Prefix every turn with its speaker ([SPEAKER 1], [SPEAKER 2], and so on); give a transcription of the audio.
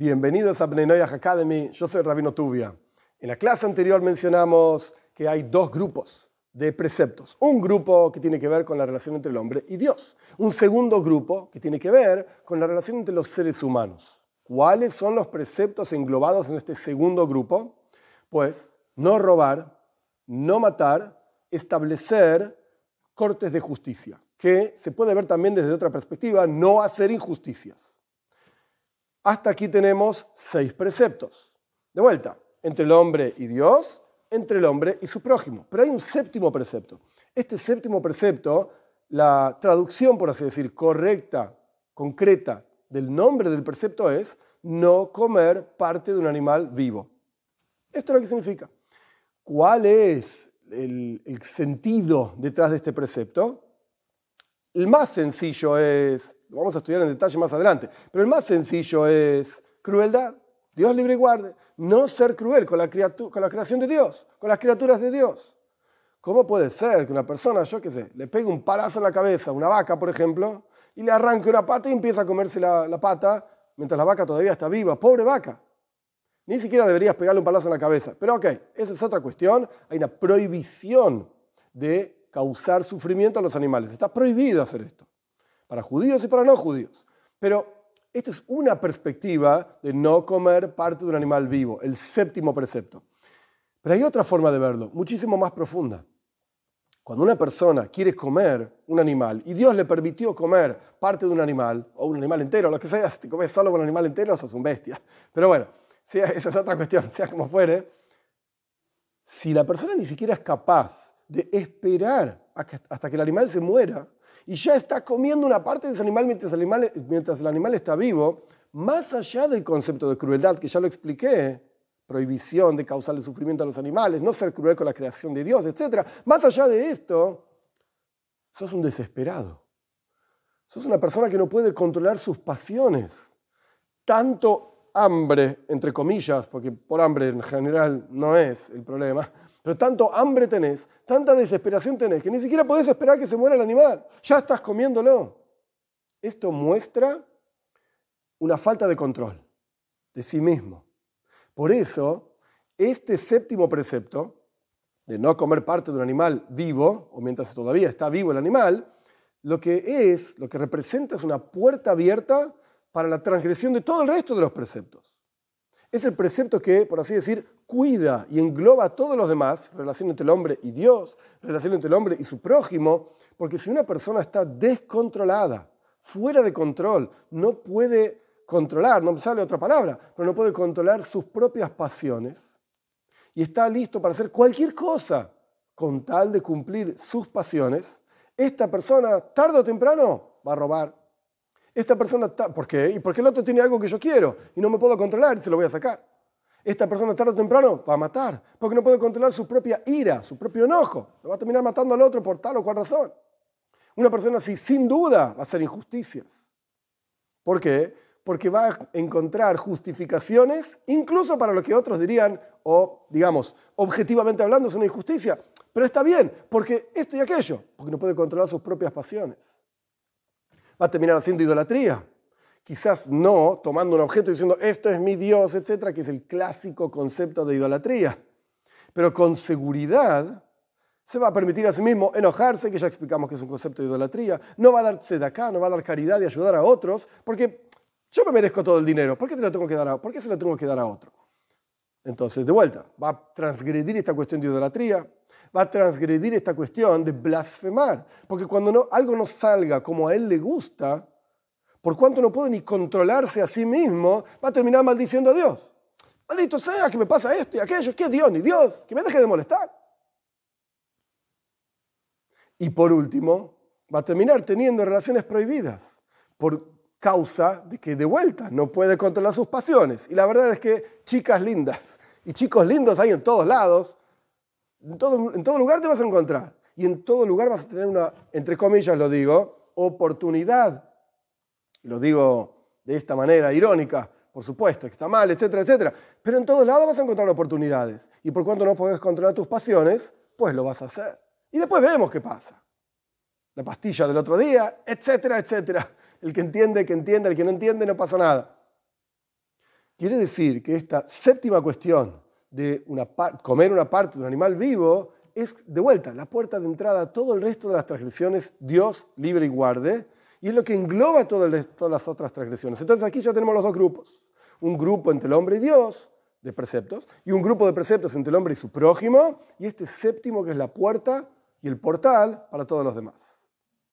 [SPEAKER 1] Bienvenidos a Bnenoyah Academy, yo soy Rabino Tubia. En la clase anterior mencionamos que hay dos grupos de preceptos. Un grupo que tiene que ver con la relación entre el hombre y Dios. Un segundo grupo que tiene que ver con la relación entre los seres humanos. ¿Cuáles son los preceptos englobados en este segundo grupo? Pues no robar, no matar, establecer cortes de justicia, que se puede ver también desde otra perspectiva, no hacer injusticias. Hasta aquí tenemos seis preceptos. De vuelta, entre el hombre y Dios, entre el hombre y su prójimo. Pero hay un séptimo precepto. Este séptimo precepto, la traducción, por así decir, correcta, concreta del nombre del precepto es no comer parte de un animal vivo. Esto es lo que significa. ¿Cuál es el, el sentido detrás de este precepto? El más sencillo es, lo vamos a estudiar en detalle más adelante, pero el más sencillo es crueldad. Dios libre y guarde. No ser cruel con la, con la creación de Dios, con las criaturas de Dios. ¿Cómo puede ser que una persona, yo qué sé, le pegue un palazo en la cabeza a una vaca, por ejemplo, y le arranque una pata y empiece a comerse la, la pata mientras la vaca todavía está viva? Pobre vaca. Ni siquiera deberías pegarle un palazo en la cabeza. Pero ok, esa es otra cuestión. Hay una prohibición de causar sufrimiento a los animales. Está prohibido hacer esto, para judíos y para no judíos. Pero esta es una perspectiva de no comer parte de un animal vivo, el séptimo precepto. Pero hay otra forma de verlo, muchísimo más profunda. Cuando una persona quiere comer un animal y Dios le permitió comer parte de un animal, o un animal entero, lo que sea, si te comes solo un animal entero, sos un bestia. Pero bueno, sea, esa es otra cuestión, sea como fuere. Si la persona ni siquiera es capaz de esperar hasta que el animal se muera y ya está comiendo una parte de ese animal mientras el animal, está vivo, más allá del concepto de crueldad que ya lo expliqué, prohibición de causarle sufrimiento a los animales, no ser cruel con la creación de Dios, etc. Más allá de esto, sos un desesperado. Sos una persona que no puede controlar sus pasiones. Tanto hambre, entre comillas, porque por hambre en general no es el problema, pero tanto hambre tenés, tanta desesperación tenés, que ni siquiera podés esperar que se muera el animal. Ya estás comiéndolo. Esto muestra una falta de control de sí mismo. Por eso, este séptimo precepto, de no comer parte de un animal vivo, o mientras todavía está vivo el animal, lo que es, lo que representa es una puerta abierta para la transgresión de todo el resto de los preceptos. Es el precepto que, por así decir, cuida y engloba a todos los demás, relación entre el hombre y Dios, relación entre el hombre y su prójimo, porque si una persona está descontrolada, fuera de control, no puede controlar, no me sale otra palabra, pero no puede controlar sus propias pasiones y está listo para hacer cualquier cosa con tal de cumplir sus pasiones, esta persona tarde o temprano va a robar. Esta persona, ¿por qué? ¿Y porque el otro tiene algo que yo quiero y no me puedo controlar y se lo voy a sacar? esta persona tarde o temprano va a matar, porque no puede controlar su propia ira, su propio enojo. Lo va a terminar matando al otro por tal o cual razón. Una persona así, sin duda, va a hacer injusticias. ¿Por qué? Porque va a encontrar justificaciones, incluso para lo que otros dirían, o digamos, objetivamente hablando, es una injusticia. Pero está bien, porque esto y aquello, porque no puede controlar sus propias pasiones. Va a terminar haciendo idolatría, quizás no tomando un objeto y diciendo, esto es mi Dios, etcétera, que es el clásico concepto de idolatría. Pero con seguridad se va a permitir a sí mismo enojarse, que ya explicamos que es un concepto de idolatría, no va a dar acá, no va a dar caridad y ayudar a otros, porque yo me merezco todo el dinero, ¿por qué, te lo tengo que dar a, se lo tengo que dar a otro? Entonces, de vuelta, va a transgredir esta cuestión de idolatría, va a transgredir esta cuestión de blasfemar, porque cuando algo no salga como a él le gusta, por cuanto no puede ni controlarse a sí mismo, va a terminar maldiciendo a Dios. Maldito sea que me pasa esto y aquello, que Dios ni Dios, que me deje de molestar. Y por último, va a terminar teniendo relaciones prohibidas por causa de que de vuelta no puede controlar sus pasiones. Y la verdad es que chicas lindas y chicos lindos hay en todos lados, en todo, en todo lugar te vas a encontrar. Y en todo lugar vas a tener una, entre comillas lo digo, oportunidad lo digo de esta manera irónica, por supuesto, que está mal, etcétera, etcétera. Pero en todos lados vas a encontrar oportunidades. Y por cuanto no podés controlar tus pasiones, pues lo vas a hacer. Y después vemos qué pasa. La pastilla del otro día, etcétera, etcétera. El que entiende, que entiende, el que no entiende, no pasa nada. Quiere decir que esta séptima cuestión de comer una parte de un animal vivo es, de vuelta, la puerta de entrada a todo el resto de las transgresiones, Dios libre y guarde, y es lo que engloba todas las otras transgresiones. Entonces aquí ya tenemos los dos grupos. Un grupo entre el hombre y Dios de preceptos y un grupo de preceptos entre el hombre y su prójimo y este séptimo que es la puerta y el portal para todos los demás.